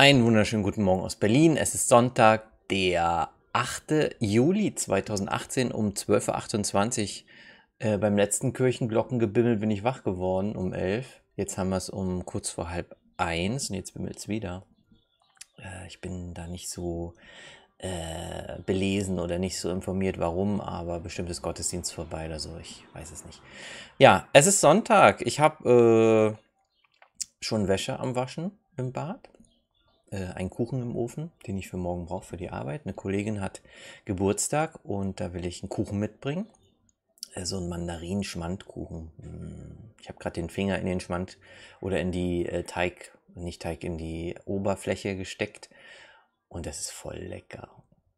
Einen wunderschönen guten Morgen aus Berlin. Es ist Sonntag, der 8. Juli 2018 um 12.28 Uhr. Äh, beim letzten Kirchenglockengebimmel bin ich wach geworden um 11. Jetzt haben wir es um kurz vor halb eins und jetzt bimmelt es wieder. Äh, ich bin da nicht so äh, belesen oder nicht so informiert, warum, aber bestimmt ist Gottesdienst vorbei oder so. Ich weiß es nicht. Ja, es ist Sonntag. Ich habe äh, schon Wäsche am Waschen im Bad äh, einen Kuchen im Ofen, den ich für morgen brauche für die Arbeit. Eine Kollegin hat Geburtstag und da will ich einen Kuchen mitbringen. Äh, so ein Mandarinschmandkuchen. Hm, ich habe gerade den Finger in den Schmand oder in die äh, Teig, nicht Teig, in die Oberfläche gesteckt. Und das ist voll lecker.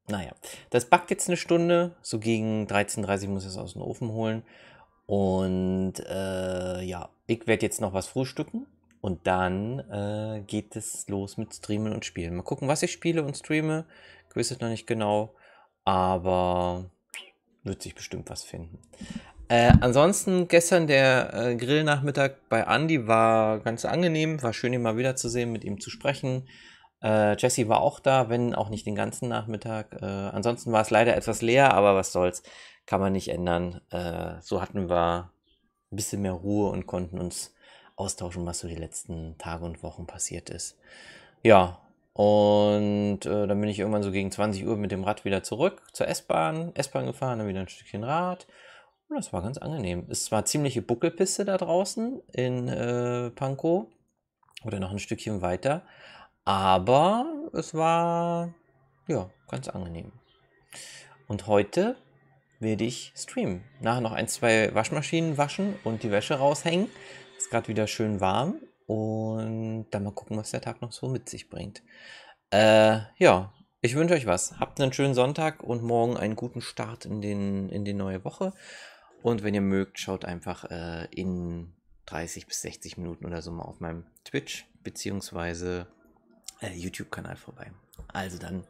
Naja, das backt jetzt eine Stunde. So gegen 13.30 Uhr muss ich es aus dem Ofen holen. Und äh, ja, ich werde jetzt noch was frühstücken. Und dann äh, geht es los mit Streamen und Spielen. Mal gucken, was ich spiele und streame. Ich weiß es noch nicht genau. Aber wird sich bestimmt was finden. Äh, ansonsten gestern der äh, Grillnachmittag bei Andy war ganz angenehm, war schön ihn mal wiederzusehen, mit ihm zu sprechen. Äh, Jesse war auch da, wenn auch nicht den ganzen Nachmittag. Äh, ansonsten war es leider etwas leer, aber was soll's, kann man nicht ändern. Äh, so hatten wir ein bisschen mehr Ruhe und konnten uns austauschen, was so die letzten Tage und Wochen passiert ist. Ja, und äh, dann bin ich irgendwann so gegen 20 Uhr mit dem Rad wieder zurück zur S-Bahn, S-Bahn gefahren, dann wieder ein Stückchen Rad. Und das war ganz angenehm. Es war ziemliche Buckelpiste da draußen in äh, Pankow oder noch ein Stückchen weiter. Aber es war ja ganz angenehm. Und heute werde ich streamen. Nachher noch ein, zwei Waschmaschinen waschen und die Wäsche raushängen. Ist gerade wieder schön warm und dann mal gucken, was der Tag noch so mit sich bringt. Äh, ja, ich wünsche euch was. Habt einen schönen Sonntag und morgen einen guten Start in, den, in die neue Woche. Und wenn ihr mögt, schaut einfach äh, in 30 bis 60 Minuten oder so mal auf meinem Twitch bzw. Äh, YouTube-Kanal vorbei. Also dann,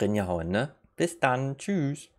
Rinja hauen, ne? Bis dann, tschüss.